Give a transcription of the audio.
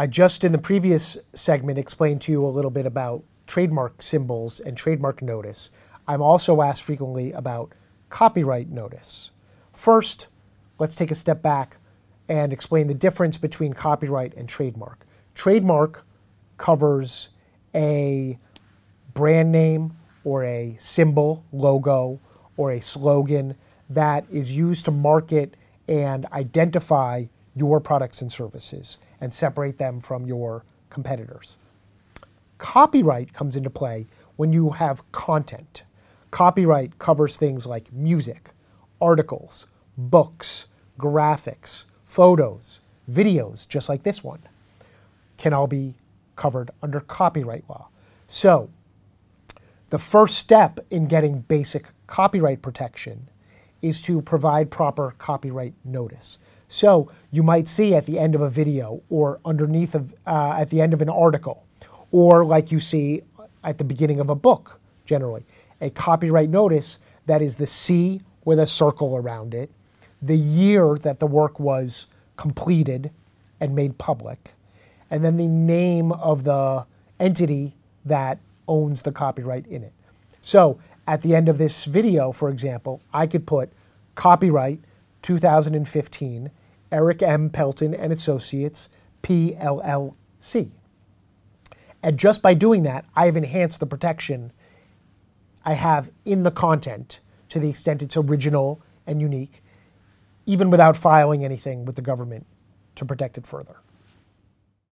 I just in the previous segment explained to you a little bit about trademark symbols and trademark notice. I'm also asked frequently about copyright notice. First, let's take a step back and explain the difference between copyright and trademark. Trademark covers a brand name or a symbol, logo, or a slogan that is used to market and identify your products and services and separate them from your competitors. Copyright comes into play when you have content. Copyright covers things like music, articles, books, graphics, photos, videos, just like this one, can all be covered under copyright law. So, the first step in getting basic copyright protection is to provide proper copyright notice. So you might see at the end of a video or underneath of, uh, at the end of an article, or like you see at the beginning of a book generally, a copyright notice that is the C with a circle around it, the year that the work was completed and made public, and then the name of the entity that owns the copyright in it. So at the end of this video, for example, I could put Copyright 2015, Eric M. Pelton and Associates, PLLC. And just by doing that, I have enhanced the protection I have in the content to the extent it's original and unique, even without filing anything with the government to protect it further.